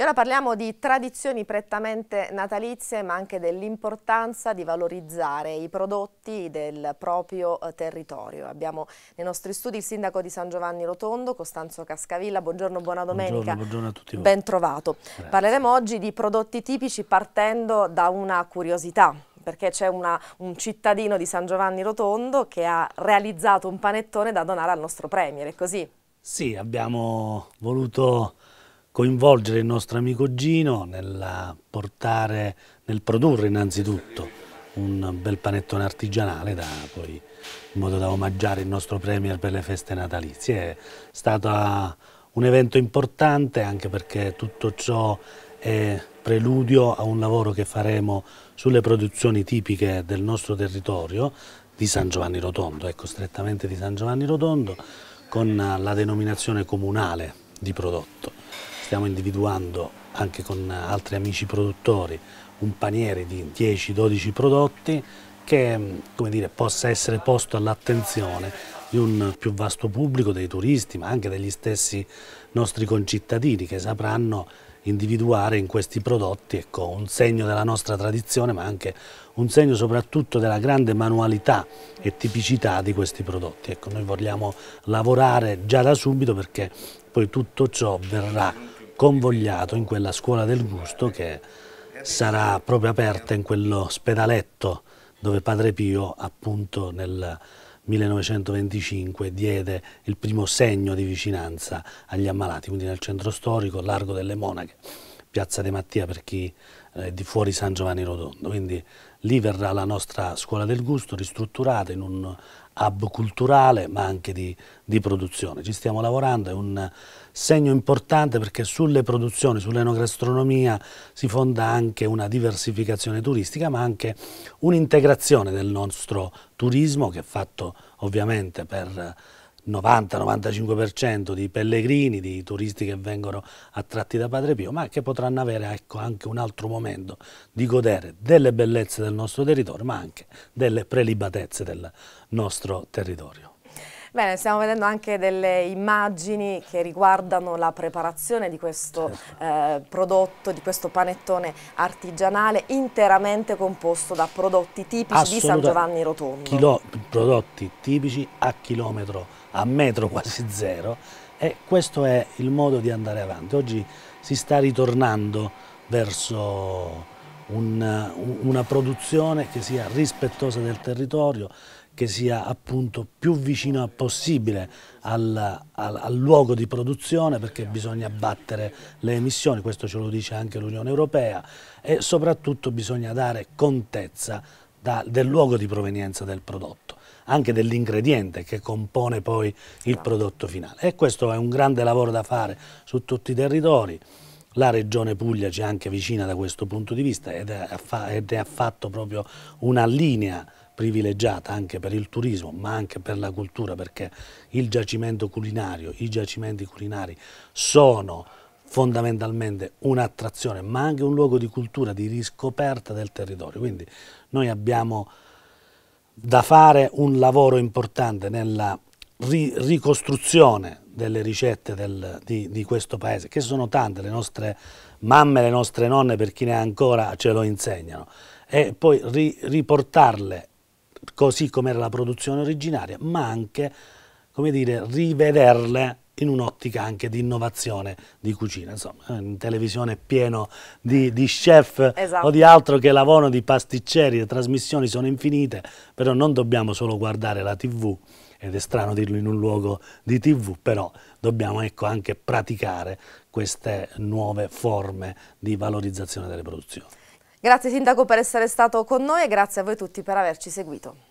E ora parliamo di tradizioni prettamente natalizie, ma anche dell'importanza di valorizzare i prodotti del proprio eh, territorio. Abbiamo nei nostri studi il sindaco di San Giovanni Rotondo, Costanzo Cascavilla. Buongiorno, buona domenica. Buongiorno, buongiorno a tutti voi. Ben trovato. Grazie. Parleremo oggi di prodotti tipici partendo da una curiosità perché c'è un cittadino di San Giovanni Rotondo che ha realizzato un panettone da donare al nostro Premier, è così? Sì, abbiamo voluto coinvolgere il nostro amico Gino nel, portare, nel produrre innanzitutto un bel panettone artigianale da, poi, in modo da omaggiare il nostro premier per le feste natalizie. È stato ah, un evento importante anche perché tutto ciò è preludio a un lavoro che faremo sulle produzioni tipiche del nostro territorio di San Giovanni Rotondo, ecco strettamente di San Giovanni Rotondo, con la denominazione comunale di prodotto stiamo individuando anche con altri amici produttori un paniere di 10-12 prodotti che mm, come dire, possa essere posto all'attenzione di un più vasto pubblico, dei turisti, ma anche degli stessi nostri concittadini che sapranno individuare in questi prodotti ecco, un segno della nostra tradizione ma anche un segno soprattutto della grande manualità e tipicità di questi prodotti. Ecco, noi vogliamo lavorare già da subito perché poi tutto ciò verrà convogliato in quella scuola del gusto che sarà proprio aperta in quell'ospedaletto dove Padre Pio appunto nel 1925 diede il primo segno di vicinanza agli ammalati, quindi nel centro storico, largo delle monache. Piazza De Mattia per chi eh, è di fuori San Giovanni Rotondo, quindi lì verrà la nostra scuola del gusto ristrutturata in un hub culturale ma anche di, di produzione. Ci stiamo lavorando, è un segno importante perché sulle produzioni, sull'enogastronomia si fonda anche una diversificazione turistica ma anche un'integrazione del nostro turismo che è fatto ovviamente per 90-95% di pellegrini, di turisti che vengono attratti da Padre Pio, ma che potranno avere ecco, anche un altro momento di godere delle bellezze del nostro territorio, ma anche delle prelibatezze del nostro territorio. Bene, stiamo vedendo anche delle immagini che riguardano la preparazione di questo certo. eh, prodotto, di questo panettone artigianale interamente composto da prodotti tipici Assoluta di San Giovanni Rotondo. prodotti tipici a chilometro a metro quasi zero e questo è il modo di andare avanti. Oggi si sta ritornando verso una, una produzione che sia rispettosa del territorio, che sia appunto più vicina possibile al, al, al, luogo di produzione perché bisogna abbattere le emissioni, questo ce lo dice anche l'Unione Europea e soprattutto bisogna dare contezza da, del luogo di provenienza del prodotto anche dell'ingrediente che compone poi il prodotto finale. E questo è un grande lavoro da fare su tutti i territori. La regione Puglia ci è anche vicina da questo punto di vista ed è, ed affatto proprio una linea privilegiata anche per il turismo ma anche per la cultura perché il giacimento culinario, i giacimenti culinari sono fondamentalmente un'attrazione ma anche un luogo di cultura, di riscoperta del territorio. Quindi noi abbiamo da fare un lavoro importante nella ri ricostruzione delle ricette del, di, di, questo paese, che sono tante, le nostre mamme, le nostre nonne, per chi ne ha ancora, ce lo insegnano, e poi ri riportarle così come era la produzione originaria, ma anche, come dire, rivederle in un'ottica anche di innovazione di cucina. Insomma, eh, in televisione è pieno di, di chef esatto. o di altro che lavorano, di pasticceri, le trasmissioni sono infinite, però non dobbiamo solo guardare la tv, ed è strano dirlo in un luogo di tv, però dobbiamo ecco, anche praticare queste nuove forme di valorizzazione delle produzioni. Grazie Sindaco per essere stato con noi e grazie a voi tutti per averci seguito.